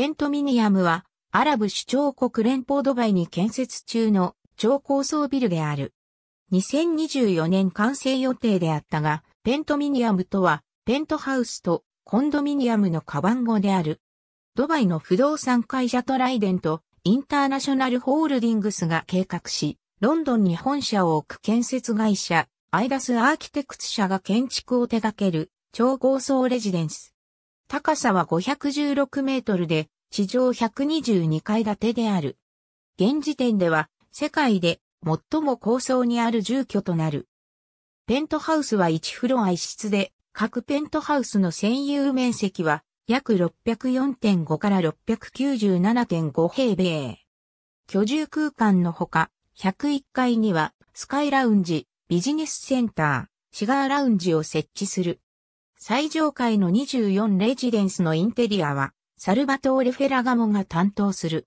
ペントミニアムは、アラブ首長国連邦ドバイに建設中の超高層ビルである。2024年完成予定であったが、ペントミニアムとは、ペントハウスとコンドミニアムのカバン語である。ドバイの不動産会社トライデント、インターナショナルホールディングスが計画し、ロンドンに本社を置く建設会社、アイダスアーキテクツ社が建築を手掛ける超高層レジデンス。高さは516メートルで、地上122階建てである。現時点では、世界で最も高層にある住居となる。ペントハウスは1フロア1室で、各ペントハウスの占有面積は約604.5から697.5平米。居住空間のほか、101階にはスカイラウンジ、ビジネスセンター、シガーラウンジを設置する。最上階の24レジデンスのインテリアは、サルバトーレ・フェラガモが担当する。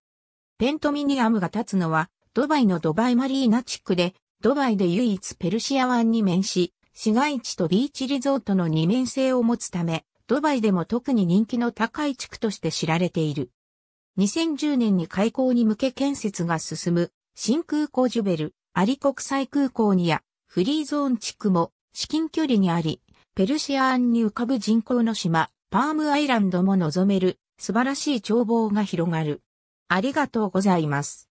ペントミニアムが建つのは、ドバイのドバイマリーナ地区で、ドバイで唯一ペルシア湾に面し、市街地とビーチリゾートの二面性を持つため、ドバイでも特に人気の高い地区として知られている。2010年に開港に向け建設が進む、新空港ジュベル、アリ国際空港にや、フリーゾーン地区も、至近距離にあり、ペルシア湾に浮かぶ人工の島、パームアイランドも望める素晴らしい眺望が広がる。ありがとうございます。